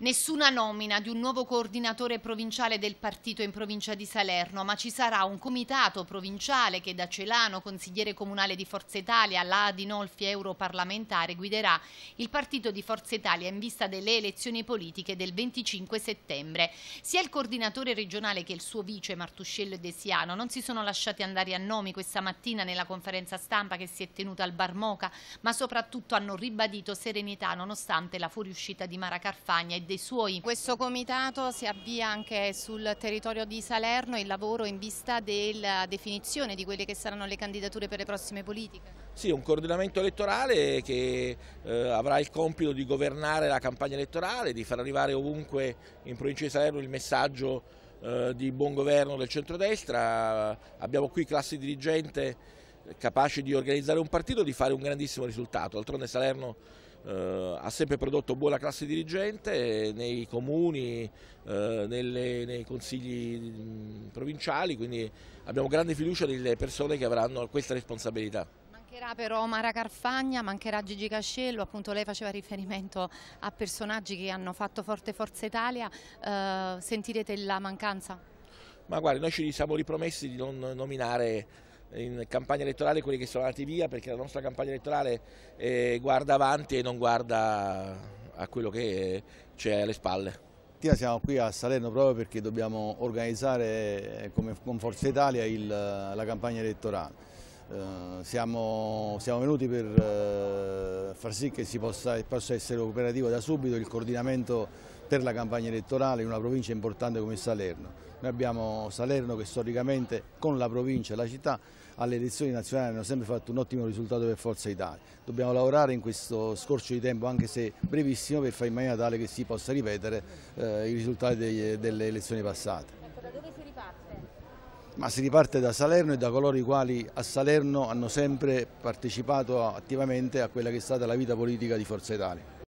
Nessuna nomina di un nuovo coordinatore provinciale del partito in provincia di Salerno, ma ci sarà un comitato provinciale che da Celano, consigliere comunale di Forza Italia, la Adinolfi europarlamentare, guiderà il partito di Forza Italia in vista delle elezioni politiche del 25 settembre. Sia il coordinatore regionale che il suo vice Martuscello e Desiano non si sono lasciati andare a nomi questa mattina nella conferenza stampa che si è tenuta al Barmoca, ma soprattutto hanno ribadito serenità nonostante la fuoriuscita di Mara Carfagna e dei suoi. Questo comitato si avvia anche sul territorio di Salerno il lavoro in vista della definizione di quelle che saranno le candidature per le prossime politiche. Sì, un coordinamento elettorale che eh, avrà il compito di governare la campagna elettorale, di far arrivare ovunque in provincia di Salerno il messaggio eh, di buon governo del centrodestra. Abbiamo qui classe dirigente eh, capace di organizzare un partito e di fare un grandissimo risultato. D'altronde Salerno eh, ha sempre prodotto buona classe dirigente eh, nei comuni, eh, nelle, nei consigli provinciali, quindi abbiamo grande fiducia nelle persone che avranno questa responsabilità. Mancherà però Mara Carfagna, mancherà Gigi Cascello, appunto lei faceva riferimento a personaggi che hanno fatto forte Forza Italia, eh, sentirete la mancanza? Ma guarda, noi ci siamo ripromessi di non nominare in campagna elettorale quelli che sono andati via perché la nostra campagna elettorale eh, guarda avanti e non guarda a quello che c'è alle spalle. Siamo qui a Salerno proprio perché dobbiamo organizzare eh, come, con Forza Italia il, la campagna elettorale. Eh, siamo, siamo, venuti per eh, far sì che possa, possa, essere operativo da subito il coordinamento per la campagna elettorale in una provincia importante come Salerno. Noi abbiamo Salerno che storicamente con la provincia e la città alle elezioni nazionali hanno sempre fatto un ottimo risultato per Forza Italia. Dobbiamo lavorare in questo scorcio di tempo, anche se brevissimo, per fare in maniera tale che si possa ripetere eh, i risultati degli, delle elezioni passate ma si riparte da Salerno e da coloro i quali a Salerno hanno sempre partecipato attivamente a quella che è stata la vita politica di Forza Italia.